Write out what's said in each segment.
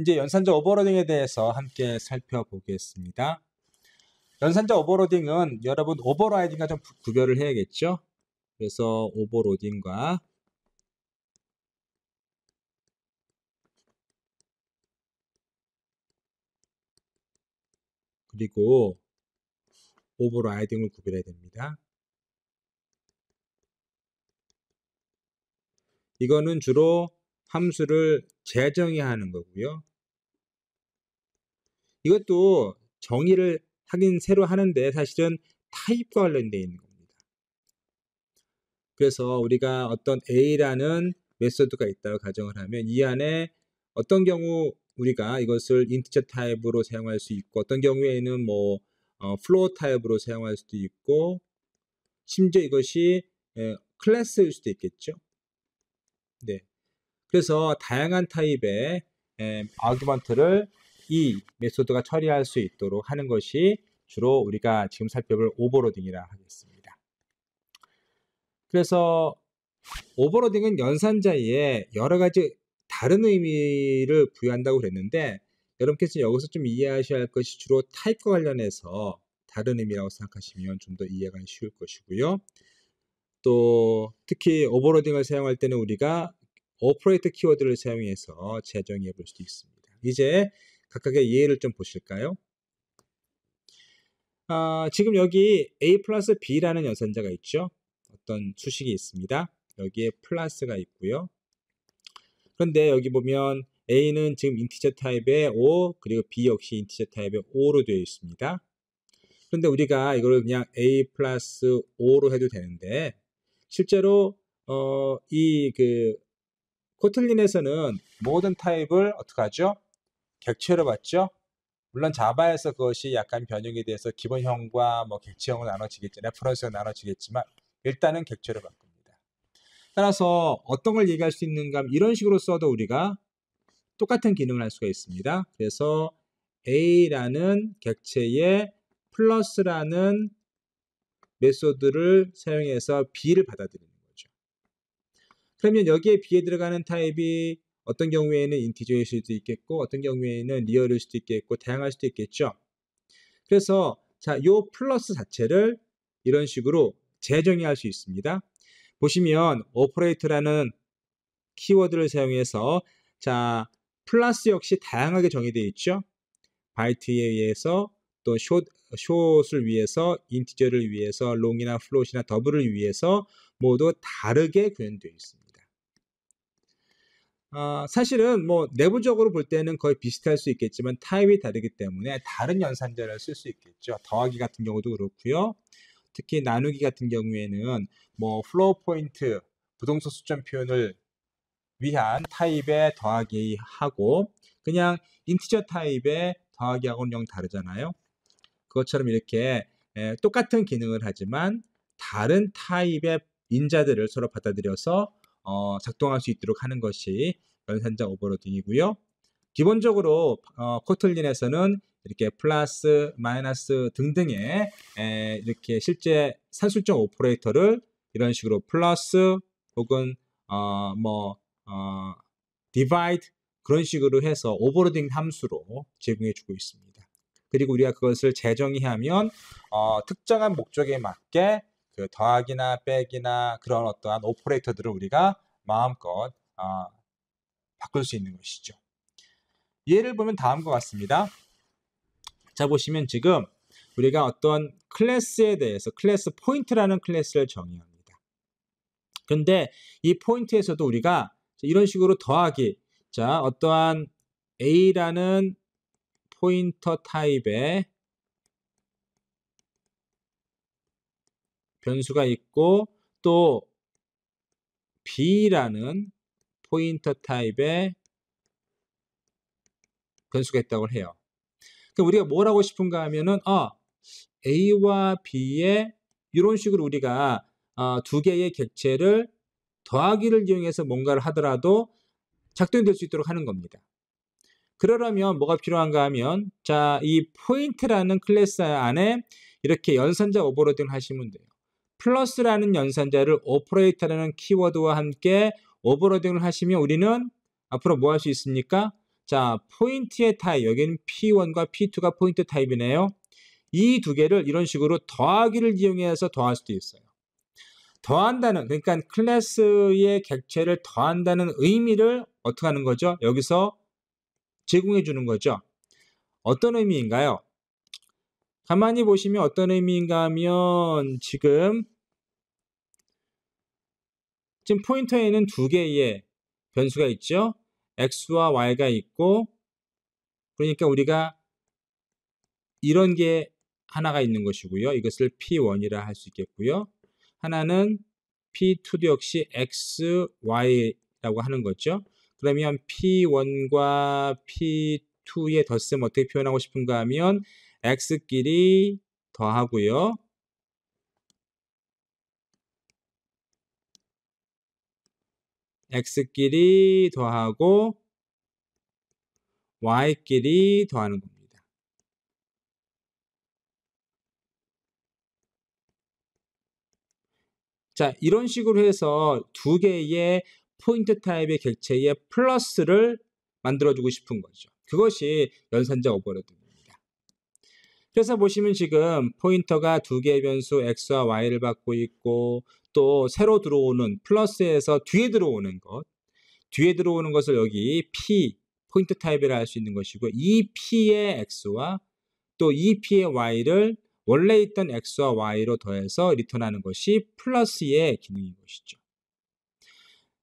이제 연산자 오버로딩에 대해서 함께 살펴보겠습니다. 연산자 오버로딩은 여러분 오버라이딩과 좀 구별을 해야겠죠? 그래서 오버로딩과 그리고 오버라이딩을 구별해야 됩니다. 이거는 주로 함수를 재정의하는 거고요. 이것도 정의를 하긴 새로 하는데 사실은 타입과 관련되어 있는 겁니다. 그래서 우리가 어떤 A라는 메소드가 있다고 가정을 하면 이 안에 어떤 경우 우리가 이것을 인티저 타입으로 사용할 수 있고 어떤 경우에는 뭐 플로어 타입으로 사용할 수도 있고 심지어 이것이 클래스일 예, 수도 있겠죠. 네. 그래서 다양한 타입의 아규먼트를 예, 이 메소드가 처리할 수 있도록 하는 것이 주로 우리가 지금 살펴볼 오버로딩이라 하겠습니다. 그래서 오버로딩은 연산자에 여러 가지 다른 의미를 부여한다고 그랬는데 여러분께서 여기서 좀 이해하셔야 할 것이 주로 타입과 관련해서 다른 의미라고 생각하시면 좀 더 이해가 쉬울 것이고요. 또 특히 오버로딩을 사용할 때는 우리가 오퍼레이터 키워드를 사용해서 재정해 볼 수도 있습니다. 이제 각각의 예를 좀 보실까요? 아, 지금 여기 A 플러스 B라는 연산자가 있죠. 어떤 수식이 있습니다. 여기에 플러스가 있고요. 그런데 여기 보면 A는 지금 인티저 타입의 5 그리고 B 역시 인티저 타입의 5로 되어 있습니다. 그런데 우리가 이걸 그냥 A 플러스 5로 해도 되는데 실제로 어, 이그 코틀린에서는 모든 타입을 어떻게 하죠? 객체로 봤죠. 물론 자바에서 그것이 약간 변형에 대해서 기본형과 뭐 객체형으로 나눠지겠지, 레퍼런스로 나눠지겠지만 일단은 객체로 바꿉니다. 따라서 어떤 걸 얘기할 수 있는가 이런 식으로 써도 우리가 똑같은 기능을 할 수가 있습니다. 그래서 A라는 객체에 플러스라는 메소드를 사용해서 B를 받아들이는 거죠. 그러면 여기에 B에 들어가는 타입이 어떤 경우에는 인티저일 수도 있겠고 어떤 경우에는 리얼일 수도 있겠고 다양할 수도 있겠죠. 그래서 자, 요 플러스 자체를 이런 식으로 재정의할 수 있습니다. 보시면 오퍼레이터라는 키워드를 사용해서 자, 플러스 역시 다양하게 정의되어 있죠. 바이트에 의해서 또 숏, 숏을 위해서 인티저를 위해서 롱이나 플롯이나 더블을 위해서 모두 다르게 구현되어 있습니다. 어, 사실은 뭐 내부적으로 볼 때는 거의 비슷할 수 있겠지만 타입이 다르기 때문에 다른 연산자를 쓸 수 있겠죠. 더하기 같은 경우도 그렇고요. 특히 나누기 같은 경우에는 뭐 플로우 포인트 부동산 수점 표현을 위한 타입의 더하기 하고 그냥 인티저 타입의 더하기하고는 영 다르잖아요. 그것처럼 이렇게 에, 똑같은 기능을 하지만 다른 타입의 인자들을 서로 받아들여서 어, 작동할 수 있도록 하는 것이 연산자 오버로딩이고요. 기본적으로 어, 코틀린에서는 이렇게 플러스, 마이너스 등등의 에, 이렇게 실제 산술적 오퍼레이터를 이런 식으로 플러스 혹은 어, 뭐 어, d i v i 그런 식으로 해서 오버로딩 함수로 제공해 주고 있습니다. 그리고 우리가 그것을 재정의하면 어, 특정한 목적에 맞게 그 더하기나 빼기나 그런 어떠한 오퍼레이터들을 우리가 마음껏 어, 바꿀 수 있는 것이죠. 예를 보면 다음과 같습니다. 자 보시면 지금 우리가 어떤 클래스에 대해서 클래스 포인트라는 클래스를 정의합니다. 근데이 포인트에서도 우리가 이런 식으로 더하기 자 어떠한 A라는 포인터 타입의 변수가 있고 또 b라는 포인터 타입의 변수가 있다고 해요. 그럼 우리가 뭘 하고 싶은가 하면은 아, a와 b의 이런 식으로 우리가 어, 두 개의 객체를 더하기를 이용해서 뭔가를 하더라도 작동될 수 있도록 하는 겁니다. 그러려면 뭐가 필요한가 하면 자, 이 포인트라는 클래스 안에 이렇게 연산자 오버로딩을 하시면 돼요. 플러스라는 연산자를 오퍼레이터라는 키워드와 함께 오버로딩을 하시면 우리는 앞으로 뭐 할 수 있습니까? 자, 포인트의 타입, 여기는 P1과 P2가 포인트 타입이네요. 이 두 개를 이런 식으로 더하기를 이용해서 더할 수도 있어요. 더한다는, 그러니까 클래스의 객체를 더한다는 의미를 어떻게 하는 거죠? 여기서 제공해 주는 거죠. 어떤 의미인가요? 가만히 보시면 어떤 의미인가 하면 지금 지금 포인터에는 두 개의 변수가 있죠. x와 y가 있고 그러니까 우리가 이런 게 하나가 있는 것이고요. 이것을 p1이라 할 수 있겠고요. 하나는 p2도 역시 x, y라고 하는 거죠. 그러면 p1과 p2의 덧셈 어떻게 표현하고 싶은가 하면 x끼리 더하고요. x끼리 더하고 y끼리 더하는 겁니다. 자, 이런 식으로 해서 두 개의 포인트 타입의 객체의 플러스를 만들어주고 싶은 거죠. 그것이 연산자 오버레드입니다. 그래서 보시면 지금 포인터가 두 개의 변수 x와 y를 받고 있고 또 새로 들어오는 플러스에서 뒤에 들어오는 것 뒤에 들어오는 것을 여기 p 포인트 타입이라 할 수 있는 것이고 이 p의 x와 또 이 p의 y를 원래 있던 x와 y로 더해서 리턴하는 것이 플러스의 기능인 것이죠.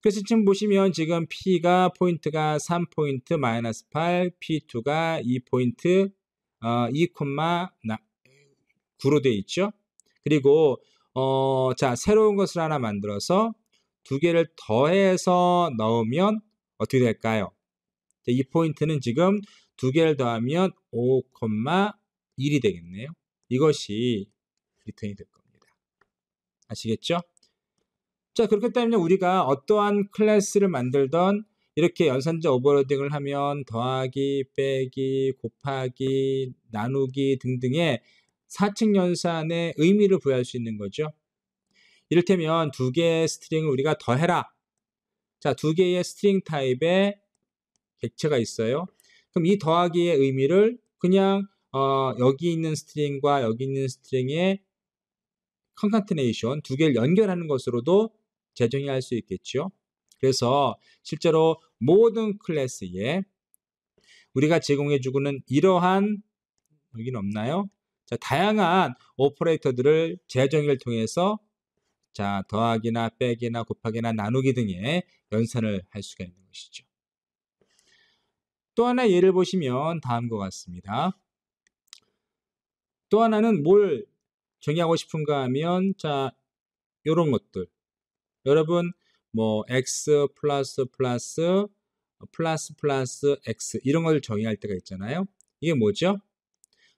그래서 지금 보시면 지금 p가 포인트가 3포인트 마이너스 8, p2가 2포인트 어, 2,9로 되어 있죠. 그리고 어, 자 새로운 것을 하나 만들어서 두 개를 더해서 넣으면 어떻게 될까요? 이 포인트는 지금 두 개를 더하면 5,1이 되겠네요. 이것이 리턴이 될 겁니다. 아시겠죠? 자, 그렇기 때문에 우리가 어떠한 클래스를 만들던 이렇게 연산자 오버로딩을 하면 더하기, 빼기, 곱하기, 나누기 등등의 사칙 연산의 의미를 부여할 수 있는 거죠. 이를테면 두 개의 스트링을 우리가 더해라. 자, 두 개의 스트링 타입의 객체가 있어요. 그럼 이 더하기의 의미를 그냥 어, 여기 있는 스트링과 여기 있는 스트링의 컨카테네이션 두 개를 연결하는 것으로도 재정의할 수 있겠죠. 그래서 실제로 모든 클래스에 우리가 제공해주고는 이러한 여기는 없나요? 자, 다양한 오퍼레이터들을 재정의를 통해서 자, 더하기나 빼기나 곱하기나 나누기 등의 연산을 할 수가 있는 것이죠. 또 하나 예를 보시면 다음과 같습니다. 또 하나는 뭘 정의하고 싶은가 하면 자, 요런 것들. 여러분 뭐 x 플러스 플러스 플러스 플러스 x 이런 걸 정의할 때가 있잖아요. 이게 뭐죠?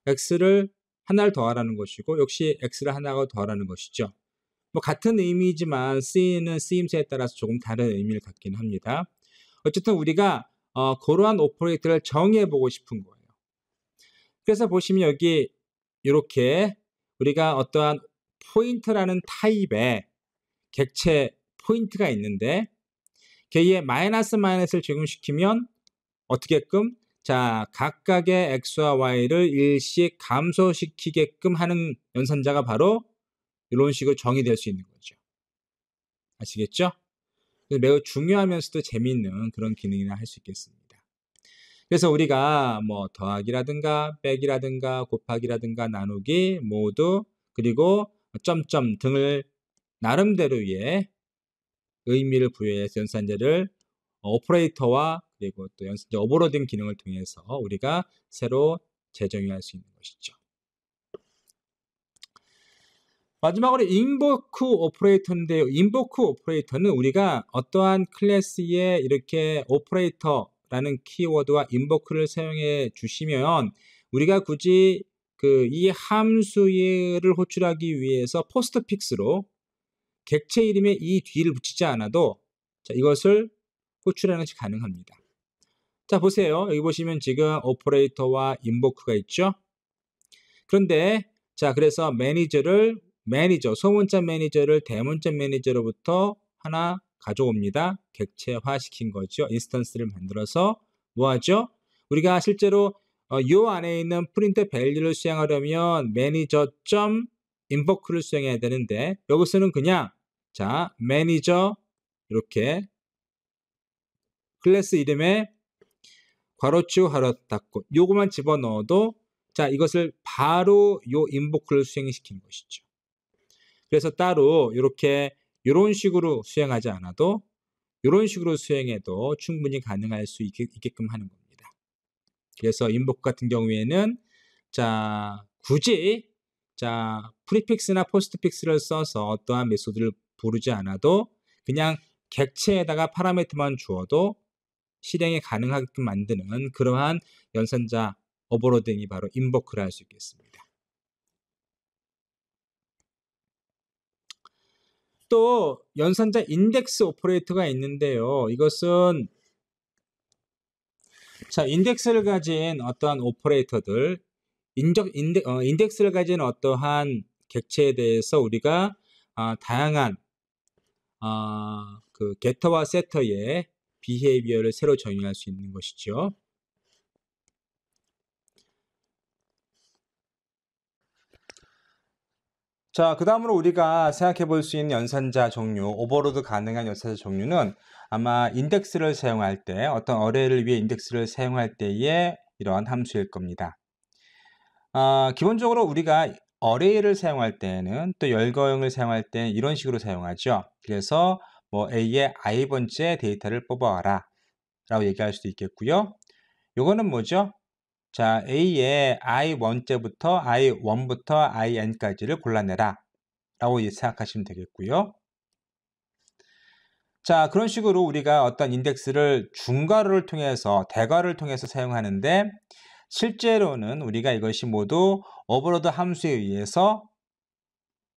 x를 하나를 더하라는 것이고 역시 x를 하나가 더하라는 것이죠. 뭐 같은 의미지만 쓰이는 쓰임새에 따라서 조금 다른 의미를 갖긴 합니다. 어쨌든 우리가 어, 그러한 오퍼레이터를 정의해 보고 싶은 거예요. 그래서 보시면 여기 이렇게 우리가 어떠한 포인트라는 타입의 객체 포인트가 있는데 걔에 마이너스 마이너스를 적용시키면 어떻게끔 자 각각의 x와 y를 일시 감소시키게끔 하는 연산자가 바로 이런 식으로 정의될 수 있는 거죠. 아시겠죠? 매우 중요하면서도 재미있는 그런 기능이나 할 수 있겠습니다. 그래서 우리가 뭐 더하기라든가 빼기라든가 곱하기라든가 나누기 모두 그리고 점점 등을 나름대로 위해 의미를 부여해연산자를 오퍼레이터와 그리고 또 연산제 오버로딩 기능을 통해서 우리가 새로 재정의할 수 있는 것이죠. 마지막으로 인보크 오퍼레이터인데요. 인보크 오퍼레이터는 우리가 어떠한 클래스에 이렇게 오퍼레이터라는 키워드와 인보크를 사용해 주시면 우리가 굳이 그 이 함수를 호출하기 위해서 포스트픽스로 객체 이름에 이 뒤를 붙이지 않아도 자, 이것을 호출하는 것이 가능합니다. 자, 보세요. 여기 보시면 지금 오퍼레이터와 인보크가 있죠? 그런데 자, 그래서 매니저를 매니저, 소문자 매니저를 대문자 매니저로부터 하나 가져옵니다. 객체화 시킨 거죠. 인스턴스를 만들어서 뭐 하죠? 우리가 실제로 어, 요 안에 있는 프린트 밸류를 수행하려면 매니저 점 인버크를 수행해야 되는데 여기서는 그냥 자, 매니저 이렇게 클래스 이름에 괄호추 하러 닫고 요것만 집어넣어도 자, 이것을 바로 요인복클을 수행시키는 것이죠. 그래서 따로 이렇게 이런 식으로 수행하지 않아도 이런 식으로 수행해도 충분히 가능할 수 있게, 끔 하는 겁니다. 그래서 인복 같은 경우에는 자 굳이 자 프리픽스나 포스트픽스를 써서 어떠한 메소드를 고르지 않아도 그냥 객체에다가 파라미터만 주어도 실행이 가능하게끔 만드는 그러한 연산자 어버로딩이 바로 인버크를 할수 있겠습니다. 또 연산자 인덱스 오퍼레이터가 있는데요. 이것은 자 인덱스를 가진 어떠한 오퍼레이터들 인적 인덱, 어, 인덱스를 가진 어떠한 객체에 대해서 우리가 어, 다양한 아, 그 g e 와세터 t t e r 의 b e h a v 를 새로 정의할 수 있는 것이죠. 자, 그 다음으로 우리가 생각해 볼 수 있는 연산자 종류, 오버로드 가능한 연산자 종류는 아마 인덱스를 사용할 때, 어떤 어레이를 위해 인덱스를 사용할 때의 이러한 함수일 겁니다. 아, 기본적으로 우리가 어레이를 사용할 때는 또 열거형을 사용할 때는 이런 식으로 사용하죠. 그래서 뭐 A의 i번째 데이터를 뽑아와라 라고 얘기할 수도 있겠고요. 요거는 뭐죠? 자, A의 i1째부터 i1부터 in까지를 골라내라 라고 생각하시면 되겠고요. 자, 그런 식으로 우리가 어떤 인덱스를 중괄호를 통해서 대괄호를 통해서 사용하는데 실제로는 우리가 이것이 모두 어브로드 함수에 의해서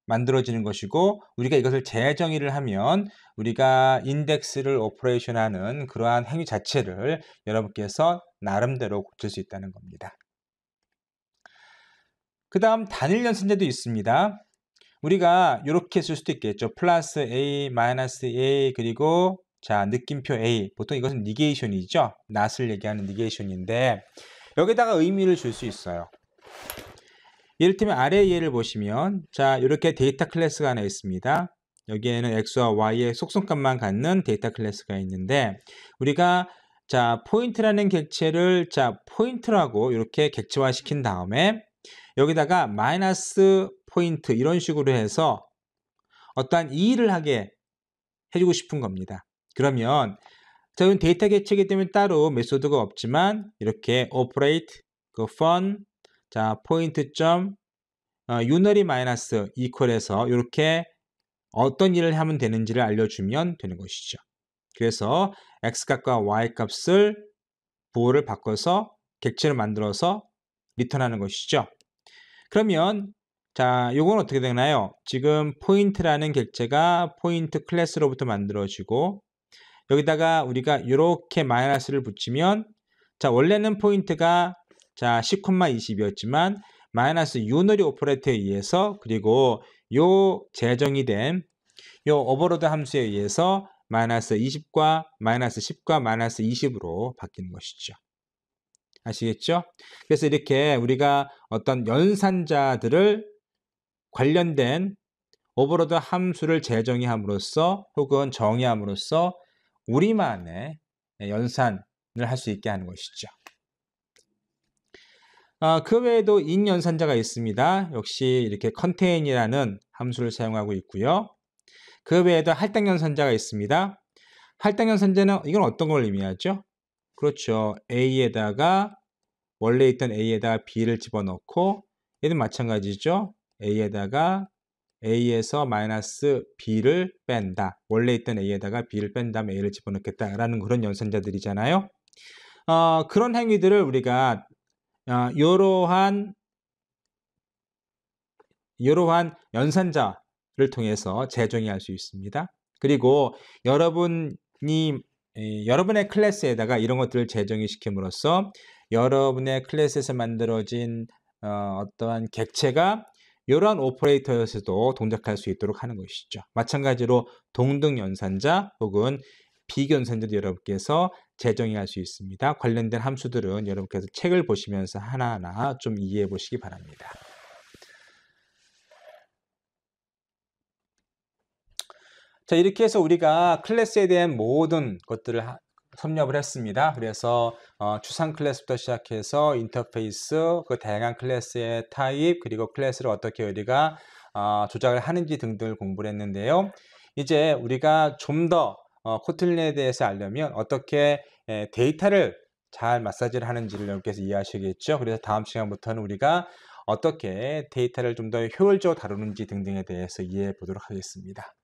만들어지는 것이고 우리가 이것을 재정의를 하면 우리가 인덱스를 오퍼레이션하는 그러한 행위 자체를 여러분께서 나름대로 고칠 수 있다는 겁니다. 그 다음 단일 연습제도 있습니다. 우리가 이렇게 쓸 수도 있겠죠. 플러스 a, 마이너스 a, 그리고 자 느낌표 a. 보통 이것은 니게이션이죠. 낫을 얘기하는 니게이션인데 여기다가 의미를 줄 수 있어요. 이를테면 아래 예를 보시면 자 이렇게 데이터 클래스가 하나 있습니다. 여기에는 x와 y의 속성값만 갖는 데이터 클래스가 있는데 우리가 자 포인트라는 객체를 자 포인트라고 이렇게 객체화 시킨 다음에 여기다가 마이너스 포인트 이런 식으로 해서 어떠한 이의를 하게 해주고 싶은 겁니다. 그러면 저희는 데이터 객체이기 때문에 따로 메소드가 없지만 이렇게 operate, 그 fun, 자, 포인트 점 어, 유너리 마이너스 이퀄에서 이렇게 어떤 일을 하면 되는지를 알려주면 되는 것이죠. 그래서 x값과 y값을 부호를 바꿔서 객체를 만들어서 리턴하는 것이죠. 그러면 자, 이건 어떻게 되나요? 지금 포인트라는 객체가 포인트 클래스로부터 만들어지고 여기다가 우리가 이렇게 마이너스를 붙이면 자, 원래는 포인트가 자, 10콤마 20이었지만 마이너스 유너리 오퍼레이터에 의해서 그리고 요 재정이 된 요 오버로드 함수에 의해서 마이너스 20과 마이너스 10과 마이너스 20으로 바뀌는 것이죠. 아시겠죠? 그래서 이렇게 우리가 어떤 연산자들을 관련된 오버로드 함수를 재정의함으로써 혹은 정의함으로써 우리만의 연산을 할 수 있게 하는 것이죠. 아, 그 외에도 인연산자가 있습니다. 역시 이렇게 컨테인이라는 함수를 사용하고 있고요. 그 외에도 할당연산자가 있습니다. 할당연산자는 이건 어떤 걸 의미하죠? 그렇죠. A에다가 원래 있던 A에다가 B를 집어넣고 얘는 마찬가지죠. A에다가 A에서 마이너스 B를 뺀다. 원래 있던 A에다가 B를 뺀 다음에 A를 집어넣겠다라는 그런 연산자들이잖아요. 어, 그런 행위들을 우리가 이러한 아, 이러한 연산자를 통해서 재정의할 수 있습니다. 그리고 여러분이 여러분의 클래스에다가 이런 것들을 재정의 시킴으로써 여러분의 클래스에서 만들어진 어, 떠한 객체가 이러한 오퍼레이터에서도 동작할 수 있도록 하는 것이죠. 마찬가지로 동등연산자 혹은 비견산자도 여러분께서 재정의할 수 있습니다. 관련된 함수들은 여러분께서 책을 보시면서 하나하나 좀 이해해 보시기 바랍니다. 자 이렇게 해서 우리가 클래스에 대한 모든 것들을 하, 섭렵을 했습니다. 그래서 어, 추상 클래스부터 시작해서 인터페이스, 그 다양한 클래스의 타입, 그리고 클래스를 어떻게 우리가 어, 조작을 하는지 등등을 공부를 했는데요. 이제 우리가 좀더 어, 코틀린에 대해서 알려면 어떻게 에, 데이터를 잘 마사지를 하는지를 여러분께서 이해하시겠죠. 그래서 다음 시간부터는 우리가 어떻게 데이터를 좀 더 효율적으로 다루는지 등등에 대해서 이해해 보도록 하겠습니다.